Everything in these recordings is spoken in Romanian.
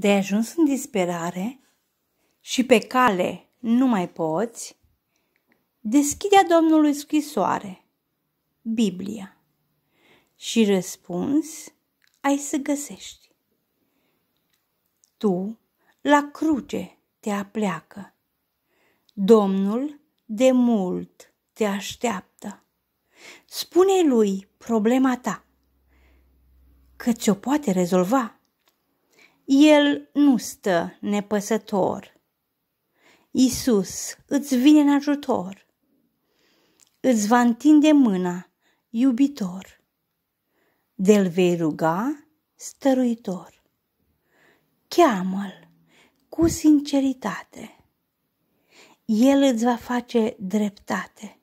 de ajuns în disperare și pe cale nu mai poți, deschidea Domnului scrisoare, Biblia, și răspuns ai să găsești. Tu la cruce te apleacă. Domnul de mult te așteaptă. Spune lui problema ta, că ți-o poate rezolva. El nu stă nepăsător. Isus îți vine în ajutor. Îți va întinde mâna, iubitor. De-l vei ruga, stăruitor. Cheamă-l cu sinceritate. El îți va face dreptate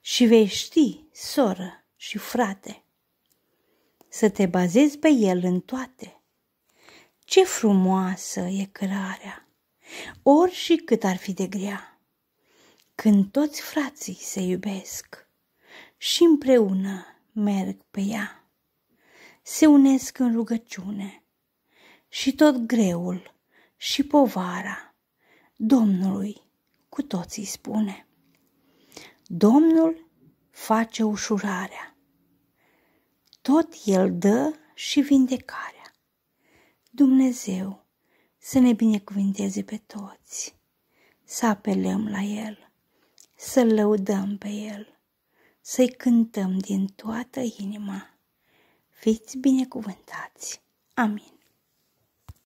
și vei ști, soră și frate, să te bazezi pe el în toate ce frumoasă e cărarea, ori și cât ar fi de grea, când toți frații se iubesc și împreună merg pe ea. Se unesc în rugăciune și tot greul și povara Domnului cu toții spune. Domnul face ușurarea, tot el dă și vindecare. Dumnezeu să ne binecuvinteze pe toți, să apelăm la El, să-L lăudăm pe El, să-i cântăm din toată inima. Fiți binecuvântați! Amin.